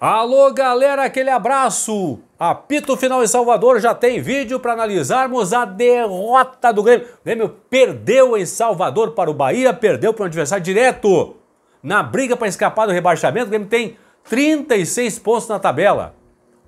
Alô, galera, aquele abraço! Apito final em Salvador já tem vídeo para analisarmos a derrota do Grêmio. O Grêmio perdeu em Salvador para o Bahia, perdeu para o adversário direto. Na briga para escapar do rebaixamento, o Grêmio tem 36 pontos na tabela.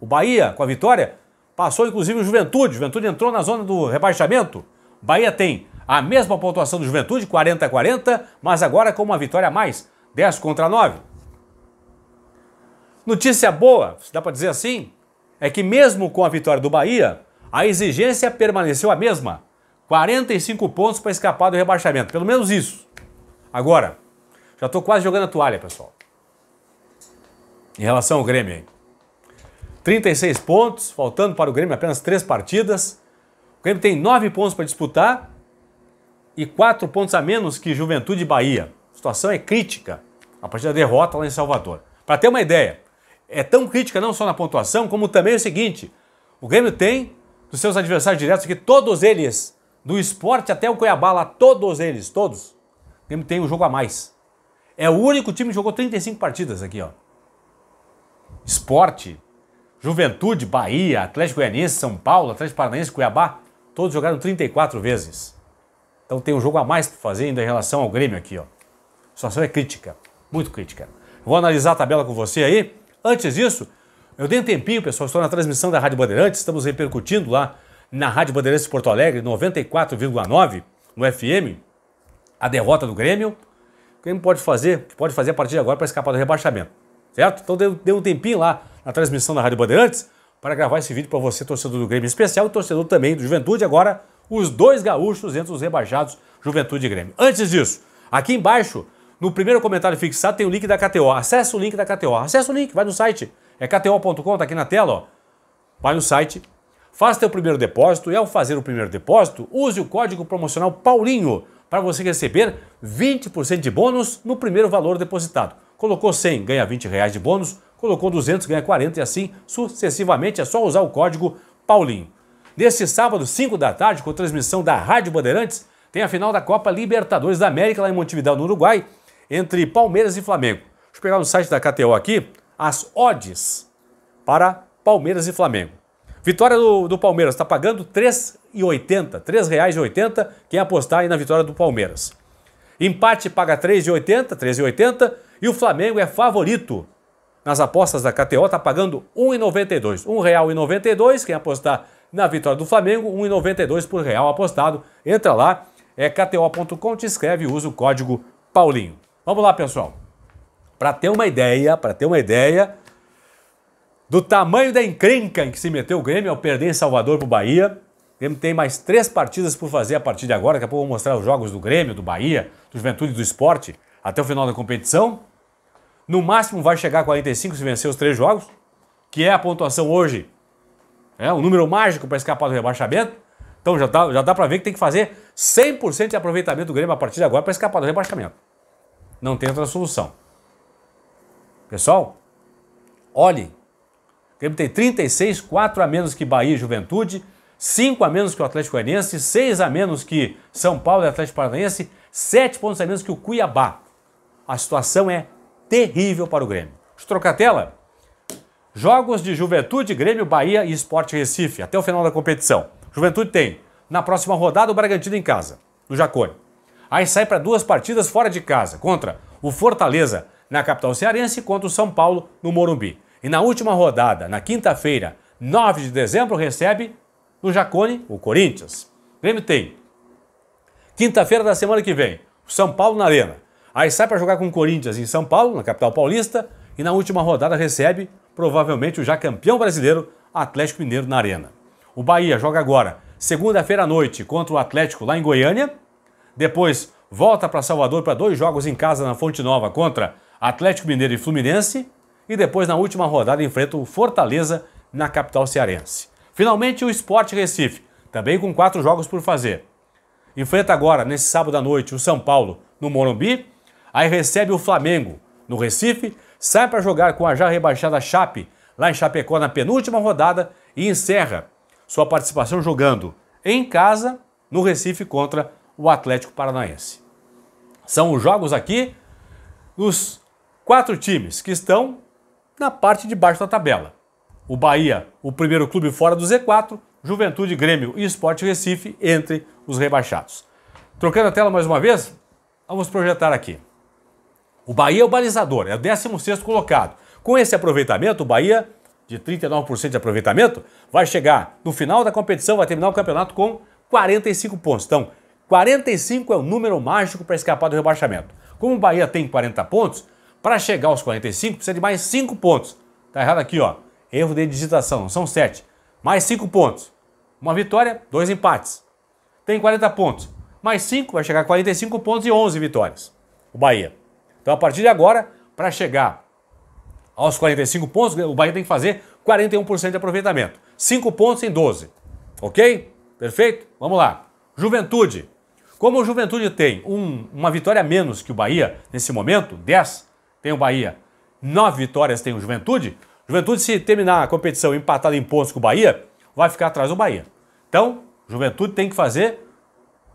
O Bahia, com a vitória, passou inclusive o Juventude. O Juventude entrou na zona do rebaixamento. O Bahia tem a mesma pontuação do Juventude, 40 a 40, mas agora com uma vitória a mais, 10 contra 9. Notícia boa, se dá para dizer assim, é que mesmo com a vitória do Bahia, a exigência permaneceu a mesma. 45 pontos para escapar do rebaixamento, pelo menos isso. Agora, já estou quase jogando a toalha, pessoal. Em relação ao Grêmio, hein? 36 pontos, faltando para o Grêmio apenas 3 partidas. O Grêmio tem 9 pontos para disputar e 4 pontos a menos que Juventude e Bahia. A situação é crítica a partir da derrota lá em Salvador. Para ter uma ideia, é tão crítica não só na pontuação, como também é o seguinte: o Grêmio tem, dos seus adversários diretos, que todos eles, do esporte até o Cuiabá, lá, todos eles, todos, o Grêmio tem um jogo a mais. É o único time que jogou 35 partidas aqui, ó. Esporte, Juventude, Bahia, Atlético Goianiense, São Paulo, Atlético Paranaense, Cuiabá, todos jogaram 34 vezes. Então tem um jogo a mais para fazer ainda em relação ao Grêmio aqui, ó. A situação é crítica, muito crítica. Vou analisar a tabela com você aí. Antes disso, eu dei um tempinho, pessoal, estou na transmissão da Rádio Bandeirantes, estamos repercutindo lá na Rádio Bandeirantes Porto Alegre, 94,9 no FM, a derrota do Grêmio. O Grêmio pode fazer, pode fazer a partir de agora para escapar do rebaixamento, certo? Então dei, dei um tempinho lá na transmissão da Rádio Bandeirantes para gravar esse vídeo para você, torcedor do Grêmio especial e torcedor também do Juventude. Agora, os dois gaúchos entre os rebaixados Juventude e Grêmio. Antes disso, aqui embaixo no primeiro comentário fixado tem o link da KTO. Acesse o link da KTO. Acesse o link, vai no site. É kto.com, tá aqui na tela, ó. Vai no site, faça seu primeiro depósito e ao fazer o primeiro depósito, use o código promocional Paulinho para você receber 20% de bônus no primeiro valor depositado. Colocou 100, ganha 20 reais de bônus, colocou 200, ganha 40 e assim sucessivamente. É só usar o código Paulinho. Neste sábado, 5 da tarde, com transmissão da Rádio Bandeirantes, tem a final da Copa Libertadores da América lá em Montevideo, no Uruguai, entre Palmeiras e Flamengo. Deixa eu pegar no site da KTO aqui as odds para Palmeiras e Flamengo. Vitória do, do Palmeiras está pagando R$ 3,80, R$ 3,80 quem apostar aí na vitória do Palmeiras. Empate paga R$ 3,80, R$ 3,80 e o Flamengo é favorito. Nas apostas da KTO está pagando R$ 1,92. R$ 1,92 quem apostar na vitória do Flamengo, R$ 1,92 por real apostado. Entra lá, é kto.com, te inscreve e usa o código Paulinho. Vamos lá, pessoal. Para ter uma ideia, para ter uma ideia do tamanho da encrenca em que se meteu o Grêmio ao perder em Salvador para o Bahia. O Grêmio tem mais três partidas por fazer a partir de agora. Daqui a pouco eu vou mostrar os jogos do Grêmio, do Bahia, do Juventude do Esporte até o final da competição. No máximo vai chegar a 45 se vencer os três jogos, que é a pontuação hoje. É né, um número mágico para escapar do rebaixamento. Então já dá, tá, já dá para ver que tem que fazer 100% de aproveitamento do Grêmio a partir de agora para escapar do rebaixamento. Não tem outra solução. Pessoal, olhem. O Grêmio tem 36, 4 a menos que Bahia e Juventude, 5 a menos que o Atlético Goianiense, 6 a menos que São Paulo e Atlético Paranaense, 7 pontos a menos que o Cuiabá. A situação é terrível para o Grêmio. Deixa eu trocar a tela. Jogos de Juventude, Grêmio, Bahia e Esporte Recife, até o final da competição. Juventude tem, na próxima rodada, o Bragantino em casa, no Jacone aí sai para duas partidas fora de casa, contra o Fortaleza, na capital cearense, e contra o São Paulo, no Morumbi. E na última rodada, na quinta-feira, 9 de dezembro, recebe no Jacone o Corinthians. Grêmio tem. Quinta-feira da semana que vem, o São Paulo na Arena. Aí sai para jogar com o Corinthians em São Paulo, na capital paulista, e na última rodada recebe, provavelmente, o já campeão brasileiro, Atlético Mineiro na Arena. O Bahia joga agora, segunda-feira à noite, contra o Atlético lá em Goiânia, depois, volta para Salvador para dois jogos em casa na Fonte Nova contra Atlético Mineiro e Fluminense. E depois, na última rodada, enfrenta o Fortaleza na capital cearense. Finalmente, o Sport Recife, também com quatro jogos por fazer. Enfrenta agora, nesse sábado à noite, o São Paulo no Morumbi. Aí recebe o Flamengo no Recife. Sai para jogar com a já rebaixada Chape, lá em Chapecó, na penúltima rodada. E encerra sua participação jogando em casa no Recife contra o Atlético Paranaense. São os jogos aqui dos quatro times que estão na parte de baixo da tabela. O Bahia, o primeiro clube fora do Z4, Juventude, Grêmio e Esporte Recife entre os rebaixados. Trocando a tela mais uma vez, vamos projetar aqui. O Bahia é o balizador, é o 16 colocado. Com esse aproveitamento, o Bahia, de 39% de aproveitamento, vai chegar no final da competição, vai terminar o campeonato com 45 pontos. Então, 45 é o número mágico para escapar do rebaixamento. Como o Bahia tem 40 pontos, para chegar aos 45 precisa de mais 5 pontos. Tá errado aqui, ó. Erro de digitação, são 7. Mais 5 pontos. Uma vitória, dois empates. Tem 40 pontos. Mais 5 vai chegar a 45 pontos e 11 vitórias. O Bahia. Então a partir de agora, para chegar aos 45 pontos, o Bahia tem que fazer 41% de aproveitamento. 5 pontos em 12. OK? Perfeito? Vamos lá. Juventude como o Juventude tem um, uma vitória a menos que o Bahia nesse momento, 10 tem o Bahia, 9 vitórias tem o Juventude, Juventude, se terminar a competição empatada em pontos com o Bahia, vai ficar atrás do Bahia. Então, Juventude tem que fazer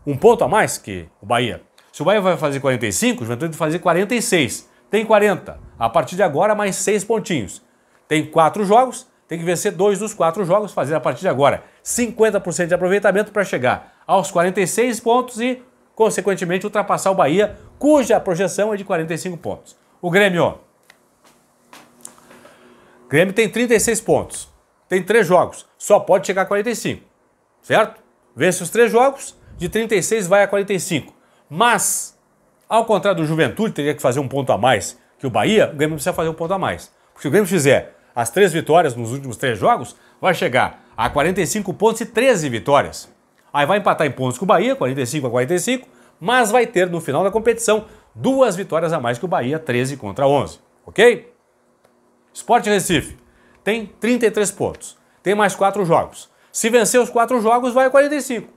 um ponto a mais que o Bahia. Se o Bahia vai fazer 45, o Juventude que fazer 46. Tem 40. A partir de agora, mais 6 pontinhos. Tem 4 jogos, tem que vencer dois dos quatro jogos, fazer a partir de agora 50% de aproveitamento para chegar aos 46 pontos e, consequentemente, ultrapassar o Bahia, cuja projeção é de 45 pontos. O Grêmio. O Grêmio tem 36 pontos. Tem três jogos. Só pode chegar a 45. Certo? Vence os três jogos, de 36 vai a 45. Mas, ao contrário do Juventude, teria que fazer um ponto a mais que o Bahia, o Grêmio precisa fazer um ponto a mais. Porque se o Grêmio fizer as três vitórias nos últimos três jogos, vai chegar a 45 pontos e 13 vitórias. Aí vai empatar em pontos com o Bahia, 45 a 45, mas vai ter no final da competição duas vitórias a mais que o Bahia, 13 contra 11, ok? Sport Recife tem 33 pontos, tem mais quatro jogos. Se vencer os quatro jogos, vai a 45.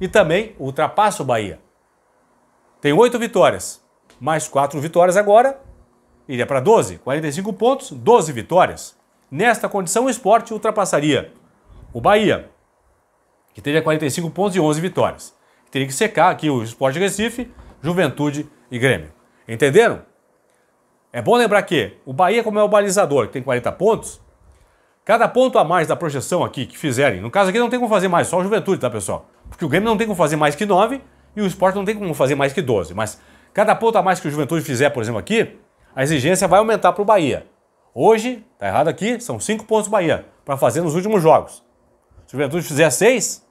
E também ultrapassa o Bahia. Tem oito vitórias, mais quatro vitórias agora, iria para 12, 45 pontos, 12 vitórias. Nesta condição, o esporte ultrapassaria o Bahia, que teria 45 pontos e 11 vitórias. Teria que secar aqui o Sport Recife, Juventude e Grêmio. Entenderam? É bom lembrar que o Bahia, como é o balizador, que tem 40 pontos, cada ponto a mais da projeção aqui que fizerem, no caso aqui não tem como fazer mais, só o Juventude, tá pessoal? Porque o Grêmio não tem como fazer mais que 9 e o Sport não tem como fazer mais que 12. Mas cada ponto a mais que o Juventude fizer, por exemplo, aqui, a exigência vai aumentar para o Bahia. Hoje, tá errado aqui, são 5 pontos Bahia para fazer nos últimos jogos. Se o Juventude fizer 6,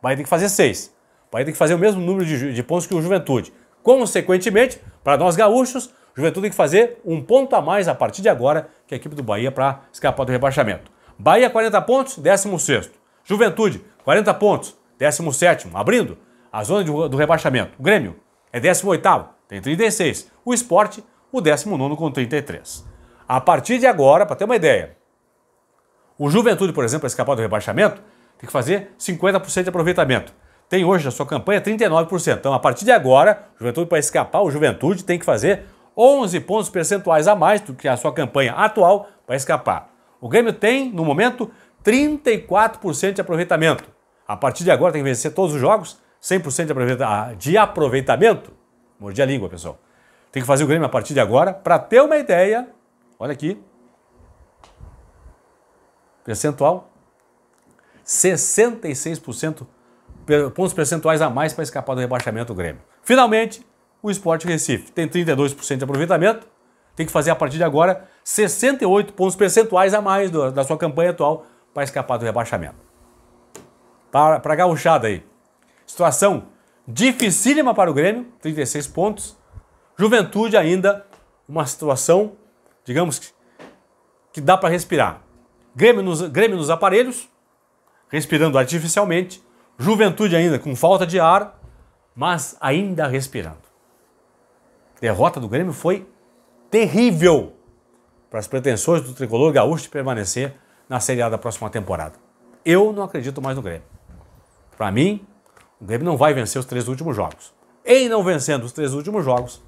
o Bahia tem que fazer seis. O Bahia tem que fazer o mesmo número de, de pontos que o Juventude. Consequentemente, para nós gaúchos, Juventude tem que fazer um ponto a mais a partir de agora que a equipe do Bahia para escapar do rebaixamento. Bahia 40 pontos, 16. Juventude 40 pontos, 17. Abrindo a zona do rebaixamento. O Grêmio é 18, tem 36. O Esporte, o 19 com 33. A partir de agora, para ter uma ideia, o Juventude, por exemplo, para escapar do rebaixamento, tem que fazer 50% de aproveitamento. Tem hoje na sua campanha 39%. Então, a partir de agora, Juventude para escapar, o Juventude tem que fazer 11 pontos percentuais a mais do que a sua campanha atual para escapar. O Grêmio tem, no momento, 34% de aproveitamento. A partir de agora tem que vencer todos os jogos, 100% de, ah, de aproveitamento. Mordi a língua, pessoal. Tem que fazer o Grêmio a partir de agora. Para ter uma ideia, olha aqui, percentual 66% pontos percentuais a mais para escapar do rebaixamento do Grêmio. Finalmente, o Sport Recife tem 32% de aproveitamento, tem que fazer a partir de agora 68 pontos percentuais a mais do, da sua campanha atual para escapar do rebaixamento. Para, para a gauchada aí. Situação dificílima para o Grêmio, 36 pontos. Juventude ainda uma situação, digamos, que dá para respirar. Grêmio nos, Grêmio nos aparelhos, respirando artificialmente, juventude ainda com falta de ar, mas ainda respirando. A derrota do Grêmio foi terrível para as pretensões do tricolor gaúcho de permanecer na Série A da próxima temporada. Eu não acredito mais no Grêmio. Para mim, o Grêmio não vai vencer os três últimos jogos. Em não vencendo os três últimos jogos,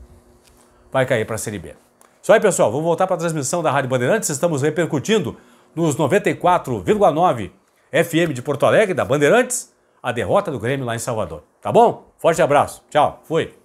vai cair para a Série B. Isso aí, pessoal. Vamos voltar para a transmissão da Rádio Bandeirantes. Estamos repercutindo nos 94,9 FM de Porto Alegre, da Bandeirantes, a derrota do Grêmio lá em Salvador. Tá bom? Forte abraço. Tchau. Fui.